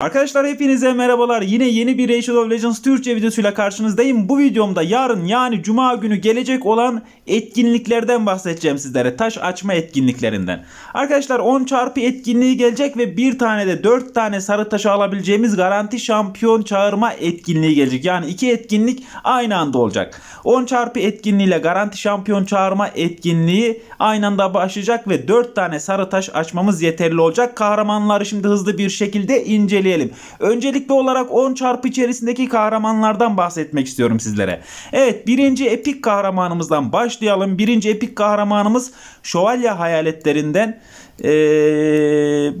Arkadaşlar hepinize merhabalar. Yine yeni bir Rachel of Legends Türkçe videosuyla karşınızdayım. Bu videomda yarın yani cuma günü gelecek olan etkinliklerden bahsedeceğim sizlere. Taş açma etkinliklerinden. Arkadaşlar 10 çarpı etkinliği gelecek ve bir tane de 4 tane sarı taş alabileceğimiz garanti şampiyon çağırma etkinliği gelecek. Yani iki etkinlik aynı anda olacak. 10 çarpı etkinliği ile garanti şampiyon çağırma etkinliği aynı anda başlayacak ve 4 tane sarı taş açmamız yeterli olacak. Kahramanları şimdi hızlı bir şekilde inceleyeceğiz söyleyelim. Öncelikli olarak 10 çarpı içerisindeki kahramanlardan bahsetmek istiyorum sizlere. Evet birinci epik kahramanımızdan başlayalım. Birinci epik kahramanımız şövalye hayaletlerinden ee,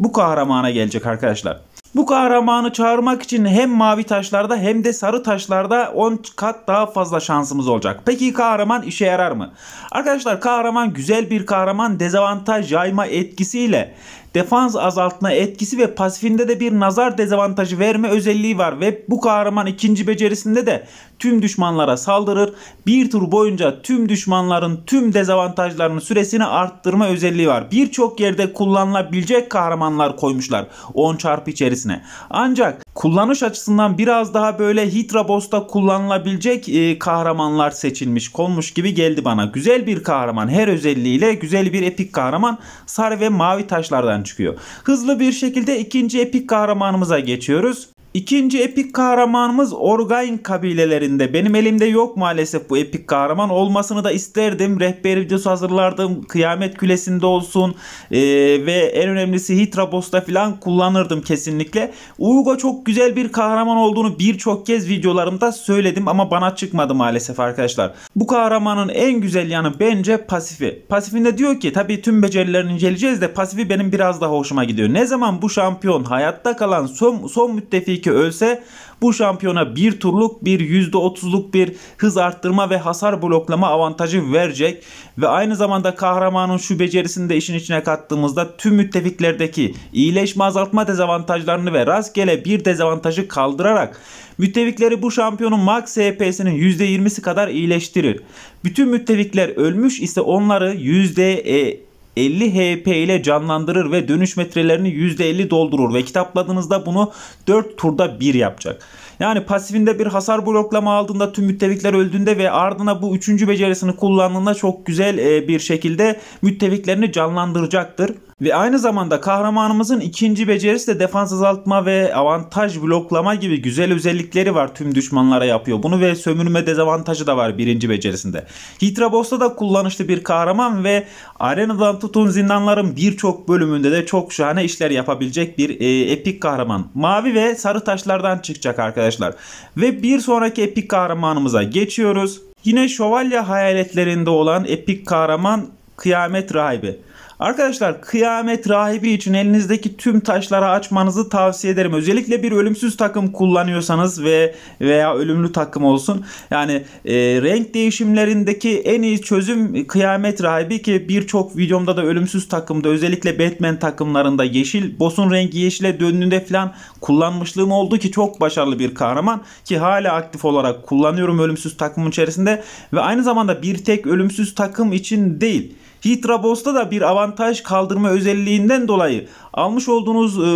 bu kahramana gelecek arkadaşlar. Bu kahramanı çağırmak için hem mavi taşlarda hem de sarı taşlarda 10 kat daha fazla şansımız olacak. Peki kahraman işe yarar mı? Arkadaşlar kahraman güzel bir kahraman dezavantaj yayma etkisiyle defans azaltma etkisi ve pasifinde de bir nazar dezavantajı verme özelliği var ve bu kahraman ikinci becerisinde de tüm düşmanlara saldırır. Bir tur boyunca tüm düşmanların tüm dezavantajlarının süresini arttırma özelliği var. Birçok yerde kullanılabilecek kahramanlar koymuşlar 10 çarpı içerisine. Ancak kullanış açısından biraz daha böyle Hitra Boss'ta kullanılabilecek e, kahramanlar seçilmiş konmuş gibi geldi bana. Güzel bir kahraman her özelliğiyle güzel bir epik kahraman sarı ve mavi taşlardan çıkıyor. Hızlı bir şekilde ikinci epik kahramanımıza geçiyoruz. İkinci epik kahramanımız Orgain kabilelerinde. Benim elimde yok maalesef bu epik kahraman. Olmasını da isterdim. Rehber videosu hazırlardım. Kıyamet Kulesi'nde olsun. Ee, ve en önemlisi Hitrabos'ta falan kullanırdım kesinlikle. Uygo çok güzel bir kahraman olduğunu birçok kez videolarımda söyledim ama bana çıkmadı maalesef arkadaşlar. Bu kahramanın en güzel yanı bence pasifi. Pasifinde diyor ki tabii tüm becerilerini inceleyeceğiz de pasifi benim biraz daha hoşuma gidiyor. Ne zaman bu şampiyon hayatta kalan son, son müttefiki 2 ölse bu şampiyona bir turluk bir %30'luk bir hız arttırma ve hasar bloklama avantajı verecek ve aynı zamanda kahramanın şu becerisini de işin içine kattığımızda tüm müttefiklerdeki iyileşme azaltma dezavantajlarını ve rastgele bir dezavantajı kaldırarak müttefikleri bu şampiyonun max HP'sinin %20'si kadar iyileştirir. Bütün müttefikler ölmüş ise onları %50 50 HP ile canlandırır ve dönüş metrelerini %50 doldurur ve kitapladığınızda bunu 4 turda 1 yapacak. Yani pasifinde bir hasar bloklama aldığında tüm müttefikler öldüğünde ve ardına bu üçüncü becerisini kullandığında çok güzel e, bir şekilde müttefiklerini canlandıracaktır. Ve aynı zamanda kahramanımızın ikinci becerisi de defans azaltma ve avantaj bloklama gibi güzel özellikleri var tüm düşmanlara yapıyor. Bunu ve sömürme dezavantajı da var birinci becerisinde. Hitra Hitrabos'ta da kullanışlı bir kahraman ve arenadan tutun zindanların birçok bölümünde de çok şahane işler yapabilecek bir e, epik kahraman. Mavi ve sarı taşlardan çıkacak arkadaşlar arkadaşlar. Ve bir sonraki epik kahramanımıza geçiyoruz. Yine şövalye hayaletlerinde olan epik kahraman Kıyamet Rahibi. Arkadaşlar kıyamet rahibi için elinizdeki tüm taşları açmanızı tavsiye ederim. Özellikle bir ölümsüz takım kullanıyorsanız ve veya ölümlü takım olsun. Yani e, renk değişimlerindeki en iyi çözüm kıyamet rahibi ki birçok videomda da ölümsüz takımda özellikle Batman takımlarında yeşil boss'un rengi yeşile döndüğünde falan kullanmışlığım oldu ki çok başarılı bir kahraman ki hala aktif olarak kullanıyorum ölümsüz takımın içerisinde ve aynı zamanda bir tek ölümsüz takım için değil Hitrabos'ta da bir avantaj kaldırma özelliğinden dolayı almış olduğunuz e,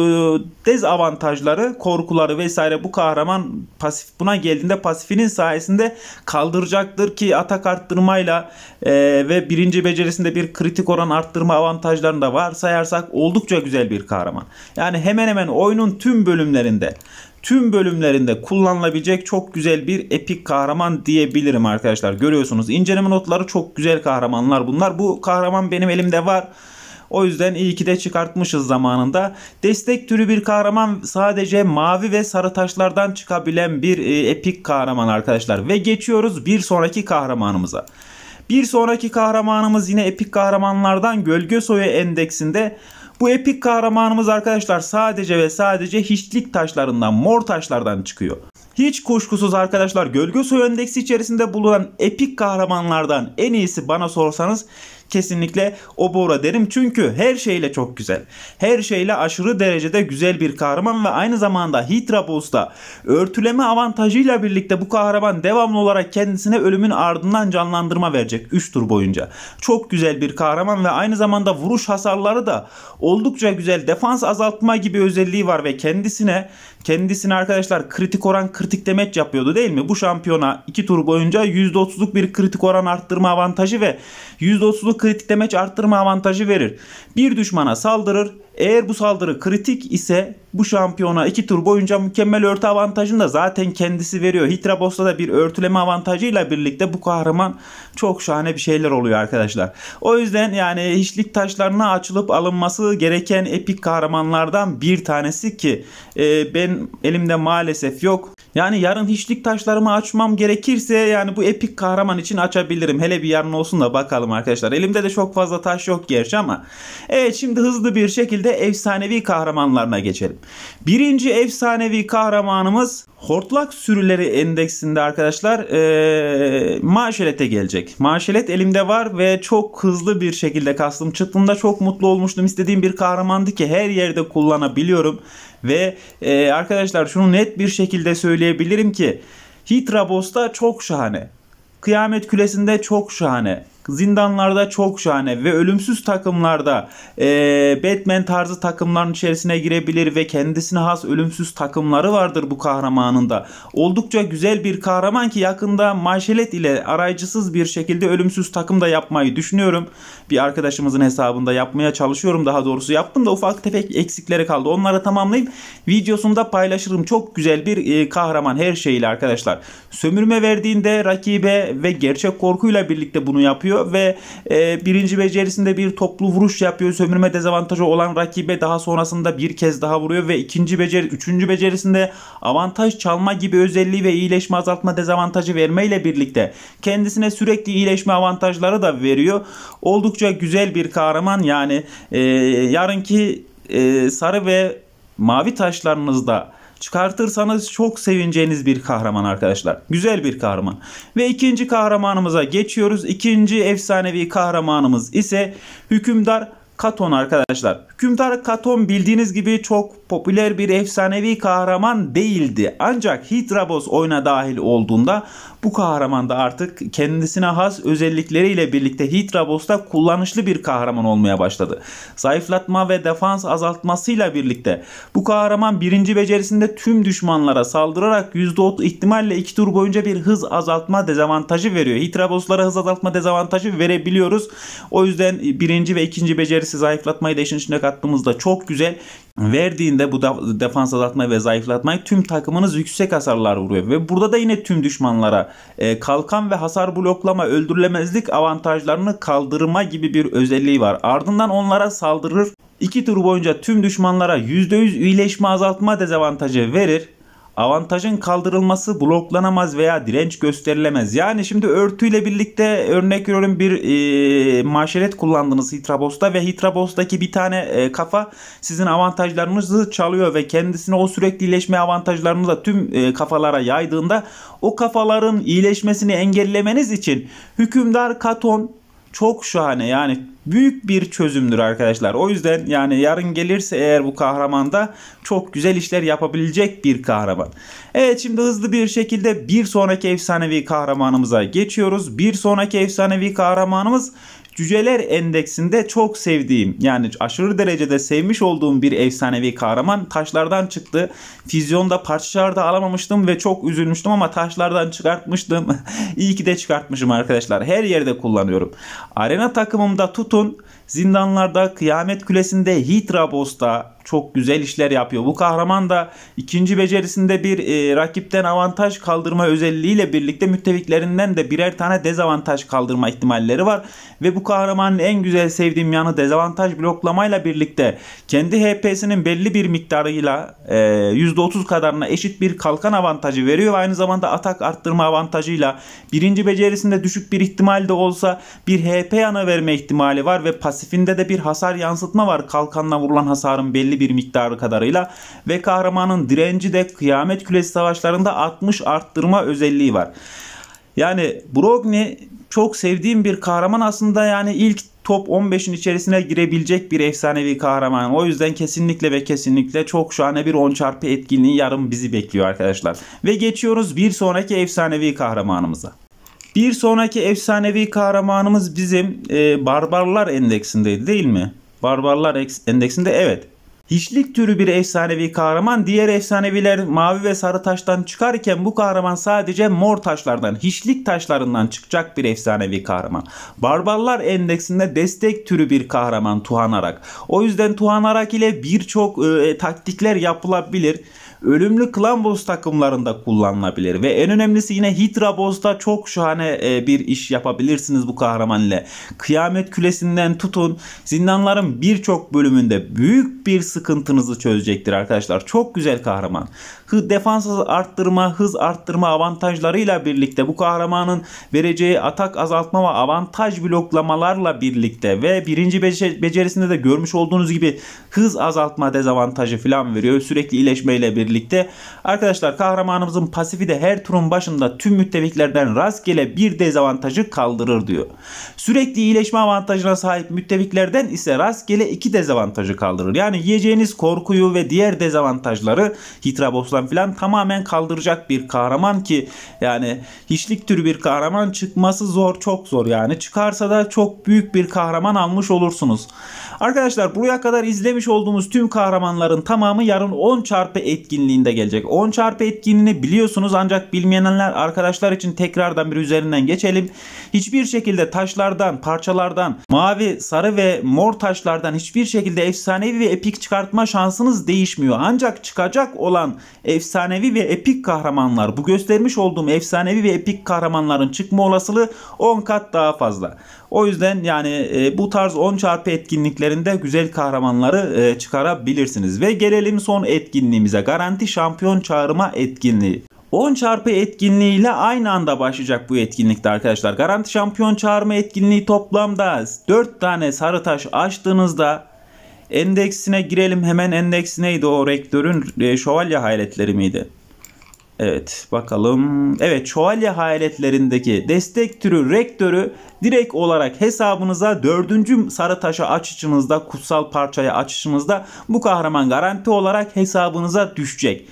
dezavantajları, korkuları vesaire bu kahraman pasif buna geldiğinde pasifinin sayesinde kaldıracaktır ki atak arttırmayla e, ve birinci becerisinde bir kritik oran arttırma avantajlarını da varsayarsak oldukça güzel bir kahraman. Yani hemen hemen oyunun tüm bölümlerinde tüm bölümlerinde kullanılabilecek çok güzel bir epik kahraman diyebilirim arkadaşlar. Görüyorsunuz inceleme notları çok güzel kahramanlar bunlar. Bu kahraman benim elimde var. O yüzden iyi ki de çıkartmışız zamanında. Destek türü bir kahraman sadece mavi ve sarı taşlardan çıkabilen bir e, epik kahraman arkadaşlar. Ve geçiyoruz bir sonraki kahramanımıza. Bir sonraki kahramanımız yine epik kahramanlardan Gölge Soyu Endeksinde bu epik kahramanımız arkadaşlar sadece ve sadece hiçlik taşlarından, mor taşlardan çıkıyor. Hiç kuşkusuz arkadaşlar gölge soy endeksi içerisinde bulunan epik kahramanlardan en iyisi bana sorsanız kesinlikle Obora derim. Çünkü her şeyle çok güzel. Her şeyle aşırı derecede güzel bir kahraman ve aynı zamanda Hitrabos'ta örtüleme avantajıyla birlikte bu kahraman devamlı olarak kendisine ölümün ardından canlandırma verecek 3 tur boyunca. Çok güzel bir kahraman ve aynı zamanda vuruş hasarları da oldukça güzel defans azaltma gibi özelliği var ve kendisine Kendisini arkadaşlar kritik oran kritik demet yapıyordu değil mi? Bu şampiyona 2 tur boyunca %30'luk bir kritik oran arttırma avantajı ve %30'luk kritik demet arttırma avantajı verir. Bir düşmana saldırır. Eğer bu saldırı kritik ise bu şampiyona 2 tur boyunca mükemmel örtü avantajını da zaten kendisi veriyor. Hitrabos'ta da bir örtüleme avantajıyla birlikte bu kahraman çok şahane bir şeyler oluyor arkadaşlar. O yüzden yani hiçlik taşlarına açılıp alınması gereken epik kahramanlardan bir tanesi ki e, ben elimde maalesef yok. Yani yarın hiçlik taşlarımı açmam gerekirse yani bu epik kahraman için açabilirim. Hele bir yarın olsun da bakalım arkadaşlar. Elimde de çok fazla taş yok gerçi ama. Evet şimdi hızlı bir şekilde efsanevi kahramanlarına geçelim. Birinci efsanevi kahramanımız Hortlak sürüleri endeksinde arkadaşlar ee, maşelete gelecek. Maşelet elimde var ve çok hızlı bir şekilde kastım. Çıktığımda çok mutlu olmuştum. İstediğim bir kahramandı ki her yerde kullanabiliyorum. Ve e, arkadaşlar şunu net bir şekilde söyleyebilirim ki Hitra Hitrabos'ta çok şahane. Kıyamet Kulesi'nde çok şahane zindanlarda çok şahane ve ölümsüz takımlarda e, Batman tarzı takımların içerisine girebilir ve kendisine has ölümsüz takımları vardır bu kahramanında. Oldukça güzel bir kahraman ki yakında maşelet ile arayıcısız bir şekilde ölümsüz takım da yapmayı düşünüyorum. Bir arkadaşımızın hesabında yapmaya çalışıyorum daha doğrusu yaptım da ufak tefek eksikleri kaldı. Onları tamamlayıp videosunda paylaşırım. Çok güzel bir e, kahraman her şeyiyle arkadaşlar. Sömürme verdiğinde rakibe ve gerçek korkuyla birlikte bunu yapıyor yapıyor ve e, birinci becerisinde bir toplu vuruş yapıyor. Sömürme dezavantajı olan rakibe daha sonrasında bir kez daha vuruyor ve ikinci beceri, üçüncü becerisinde avantaj çalma gibi özelliği ve iyileşme azaltma dezavantajı vermeyle birlikte kendisine sürekli iyileşme avantajları da veriyor. Oldukça güzel bir kahraman yani e, yarınki e, sarı ve mavi taşlarınızda çıkartırsanız çok sevineceğiniz bir kahraman arkadaşlar. Güzel bir kahraman. Ve ikinci kahramanımıza geçiyoruz. İkinci efsanevi kahramanımız ise hükümdar Katon arkadaşlar. Hükümdar Katon bildiğiniz gibi çok popüler bir efsanevi kahraman değildi. Ancak Hitrabos oyuna dahil olduğunda bu kahraman da artık kendisine has özellikleriyle birlikte Hitrabos'ta kullanışlı bir kahraman olmaya başladı. Zayıflatma ve defans azaltmasıyla birlikte bu kahraman birinci becerisinde tüm düşmanlara saldırarak %30 ihtimalle 2 tur boyunca bir hız azaltma dezavantajı veriyor. Hitraboslara hız azaltma dezavantajı verebiliyoruz. O yüzden birinci ve ikinci becerisi zayıflatmayı da işin içine kat aklımızda çok güzel. Verdiğinde bu defans azaltma ve zayıflatmayı tüm takımınız yüksek hasarlar vuruyor. Ve burada da yine tüm düşmanlara e, kalkan ve hasar bloklama, öldürülemezlik avantajlarını kaldırma gibi bir özelliği var. Ardından onlara saldırır. 2 tur boyunca tüm düşmanlara %100 iyileşme azaltma dezavantajı verir avantajın kaldırılması bloklanamaz veya direnç gösterilemez. Yani şimdi örtüyle birlikte örnek veriyorum bir e, maşeret kullandınız Hitrabos'ta ve Hitrabos'taki bir tane e, kafa sizin avantajlarınızı çalıyor ve kendisine o sürekli iyileşme avantajlarını da tüm e, kafalara yaydığında o kafaların iyileşmesini engellemeniz için hükümdar Katon çok şahane yani büyük bir çözümdür arkadaşlar. O yüzden yani yarın gelirse eğer bu kahraman da çok güzel işler yapabilecek bir kahraman. Evet şimdi hızlı bir şekilde bir sonraki efsanevi kahramanımıza geçiyoruz. Bir sonraki efsanevi kahramanımız Cüceler Endeksinde çok sevdiğim yani aşırı derecede sevmiş olduğum bir efsanevi kahraman taşlardan çıktı. Fizyonda parçalarda alamamıştım ve çok üzülmüştüm ama taşlardan çıkartmıştım. İyi ki de çıkartmışım arkadaşlar. Her yerde kullanıyorum. Arena takımımda tutun. Zindanlarda, Kıyamet Kulesi'nde, Hitrabos'ta, çok güzel işler yapıyor. Bu kahraman da ikinci becerisinde bir e, rakipten avantaj kaldırma özelliğiyle birlikte müttefiklerinden de birer tane dezavantaj kaldırma ihtimalleri var. Ve bu kahramanın en güzel sevdiğim yanı dezavantaj bloklamayla birlikte kendi HP'sinin belli bir miktarıyla e, %30 kadarına eşit bir kalkan avantajı veriyor. Ve aynı zamanda atak arttırma avantajıyla birinci becerisinde düşük bir ihtimal de olsa bir HP yanı verme ihtimali var ve pasifinde de bir hasar yansıtma var. Kalkanla vurulan hasarın belli belli bir miktarı kadarıyla ve kahramanın direnci de kıyamet kulesi savaşlarında 60 arttırma özelliği var. Yani Brogni çok sevdiğim bir kahraman aslında yani ilk top 15'in içerisine girebilecek bir efsanevi kahraman. O yüzden kesinlikle ve kesinlikle çok şahane bir 10 çarpı etkinliği yarın bizi bekliyor arkadaşlar. Ve geçiyoruz bir sonraki efsanevi kahramanımıza. Bir sonraki efsanevi kahramanımız bizim e, Barbarlar Endeksindeydi değil mi? Barbarlar Endeksinde evet. Hiçlik türü bir efsanevi kahraman diğer efsaneviler mavi ve sarı taştan çıkarken bu kahraman sadece mor taşlardan, hiçlik taşlarından çıkacak bir efsanevi kahraman. Barbarlar endeksinde destek türü bir kahraman Tuhanarak. O yüzden Tuhanarak ile birçok e, taktikler yapılabilir ölümlü klambos takımlarında kullanılabilir. Ve en önemlisi yine Hydra boss'ta çok şahane e, bir iş yapabilirsiniz bu kahraman ile. Kıyamet külesinden tutun zindanların birçok bölümünde büyük bir sıkıntınızı çözecektir arkadaşlar. Çok güzel kahraman. Defans arttırma, hız arttırma avantajlarıyla birlikte bu kahramanın vereceği atak azaltma ve avantaj bloklamalarla birlikte ve birinci becerisinde de görmüş olduğunuz gibi hız azaltma dezavantajı falan veriyor. Sürekli iyileşmeyle birlikte birlikte. Arkadaşlar kahramanımızın pasifi de her turun başında tüm müttefiklerden rastgele bir dezavantajı kaldırır diyor. Sürekli iyileşme avantajına sahip müttefiklerden ise rastgele iki dezavantajı kaldırır. Yani yiyeceğiniz korkuyu ve diğer dezavantajları Hitrabos'tan filan tamamen kaldıracak bir kahraman ki yani hiçlik türü bir kahraman çıkması zor çok zor yani. Çıkarsa da çok büyük bir kahraman almış olursunuz. Arkadaşlar buraya kadar izlemiş olduğumuz tüm kahramanların tamamı yarın 10 çarpı etkinliği etkinliğinde gelecek. 10 çarpı etkinliğini biliyorsunuz ancak bilmeyenler arkadaşlar için tekrardan bir üzerinden geçelim. Hiçbir şekilde taşlardan, parçalardan, mavi, sarı ve mor taşlardan hiçbir şekilde efsanevi ve epik çıkartma şansınız değişmiyor. Ancak çıkacak olan efsanevi ve epik kahramanlar, bu göstermiş olduğum efsanevi ve epik kahramanların çıkma olasılığı 10 kat daha fazla. O yüzden yani e, bu tarz 10 çarpı etkinliklerinde güzel kahramanları e, çıkarabilirsiniz. Ve gelelim son etkinliğimize. Garanti garanti şampiyon çağırma etkinliği. 10 çarpı etkinliği ile aynı anda başlayacak bu etkinlikte arkadaşlar. Garanti şampiyon çağırma etkinliği toplamda 4 tane sarı taş açtığınızda endeksine girelim hemen endeks neydi o rektörün e, şövalye hayretleri miydi? Evet bakalım. Evet Çoalya hayaletlerindeki destek türü rektörü direkt olarak hesabınıza dördüncü sarı taşa açışınızda kutsal parçaya açışınızda bu kahraman garanti olarak hesabınıza düşecek.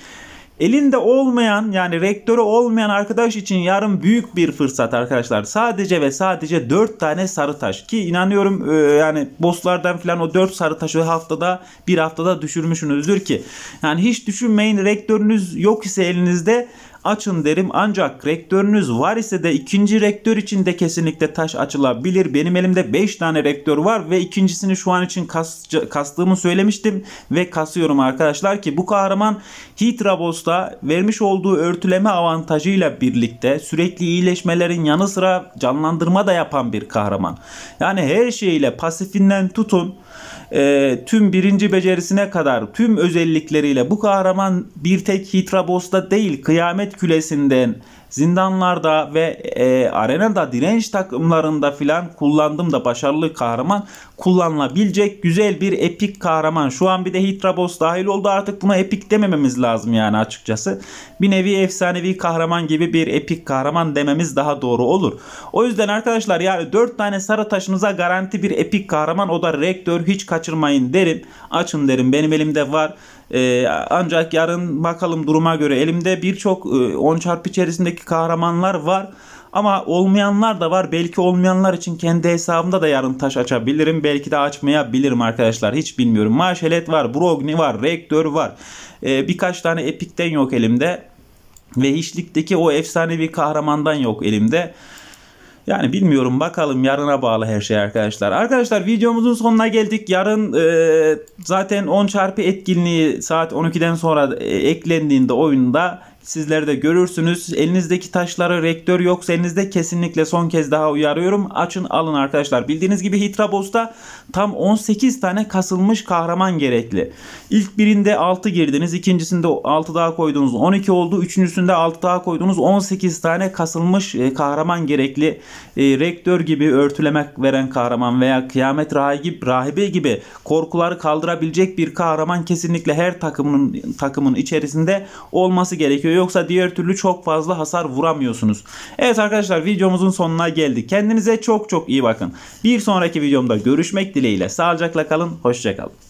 Elinde olmayan yani rektörü olmayan arkadaş için yarın büyük bir fırsat arkadaşlar. Sadece ve sadece 4 tane sarı taş ki inanıyorum e, yani bosslardan falan o 4 sarı taşı haftada bir haftada düşürmüşsünüzdür ki. Yani hiç düşünmeyin rektörünüz yok ise elinizde açın derim ancak rektörünüz var ise de ikinci rektör için de kesinlikle taş açılabilir. Benim elimde 5 tane rektör var ve ikincisini şu an için kas, kastığımı söylemiştim ve kasıyorum arkadaşlar ki bu kahraman Hitrabos'ta vermiş olduğu örtüleme avantajıyla birlikte sürekli iyileşmelerin yanı sıra canlandırma da yapan bir kahraman. Yani her şeyiyle pasifinden tutun e, tüm birinci becerisine kadar tüm özellikleriyle bu kahraman bir tek Hitrabos'ta değil kıyamet külesinden zindanlarda ve e, arenada direnç takımlarında filan kullandım da başarılı kahraman kullanılabilecek güzel bir epik kahraman. Şu an bir de Hitrabos dahil oldu artık buna epik demememiz lazım yani açıkçası. Bir nevi efsanevi kahraman gibi bir epik kahraman dememiz daha doğru olur. O yüzden arkadaşlar yani 4 tane sarı taşınıza garanti bir epik kahraman o da rektör hiç kaçırmayın derim. Açın derim benim elimde var. Ee, ancak yarın bakalım duruma göre elimde birçok 10 e, çarp içerisindeki kahramanlar var. Ama olmayanlar da var. Belki olmayanlar için kendi hesabımda da yarın taş açabilirim. Belki de açmayabilirim arkadaşlar. Hiç bilmiyorum. Maşelet var. Brogni var. Rektör var. Ee, birkaç tane epikten yok elimde. Ve hiçlikteki o efsanevi kahramandan yok elimde. Yani bilmiyorum bakalım yarına bağlı her şey arkadaşlar. Arkadaşlar videomuzun sonuna geldik. Yarın e, zaten 10 çarpı etkinliği saat 12'den sonra e, eklendiğinde oyunda sizler de görürsünüz. Elinizdeki taşları rektör yoksa elinizde kesinlikle son kez daha uyarıyorum. Açın alın arkadaşlar. Bildiğiniz gibi Hitrabos'ta tam 18 tane kasılmış kahraman gerekli. İlk birinde 6 girdiniz. ikincisinde 6 daha koydunuz. 12 oldu. Üçüncüsünde 6 daha koydunuz. 18 tane kasılmış e, kahraman gerekli. E, rektör gibi örtülemek veren kahraman veya kıyamet rahibi, rahibi gibi korkuları kaldırabilecek bir kahraman kesinlikle her takımın takımın içerisinde olması gerekiyor gerekiyor. Yoksa diğer türlü çok fazla hasar vuramıyorsunuz. Evet arkadaşlar videomuzun sonuna geldik. Kendinize çok çok iyi bakın. Bir sonraki videomda görüşmek dileğiyle. Sağlıcakla kalın. Hoşçakalın.